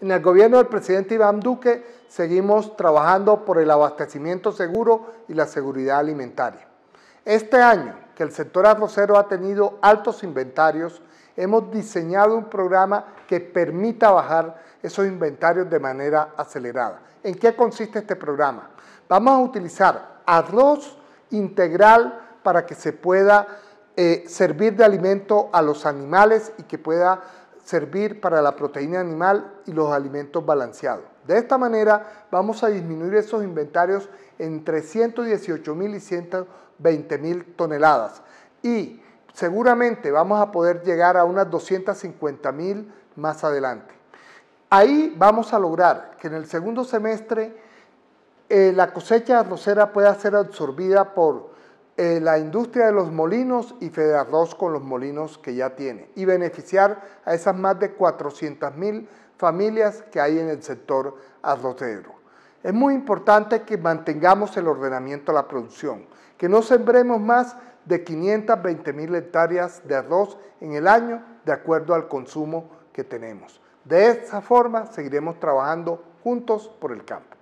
En el gobierno del presidente Iván Duque seguimos trabajando por el abastecimiento seguro y la seguridad alimentaria. Este año, que el sector arrocero ha tenido altos inventarios, hemos diseñado un programa que permita bajar esos inventarios de manera acelerada. ¿En qué consiste este programa? Vamos a utilizar arroz integral para que se pueda eh, servir de alimento a los animales y que pueda servir para la proteína animal y los alimentos balanceados. De esta manera vamos a disminuir esos inventarios entre 118.000 y 120.000 mil toneladas y seguramente vamos a poder llegar a unas 250.000 más adelante. Ahí vamos a lograr que en el segundo semestre eh, la cosecha arrocera pueda ser absorbida por eh, la industria de los molinos y federarlos con los molinos que ya tiene y beneficiar a esas más de mil familias que hay en el sector arrocero. Es muy importante que mantengamos el ordenamiento de la producción, que no sembremos más de 520 mil hectáreas de arroz en el año de acuerdo al consumo que tenemos. De esa forma seguiremos trabajando juntos por el campo.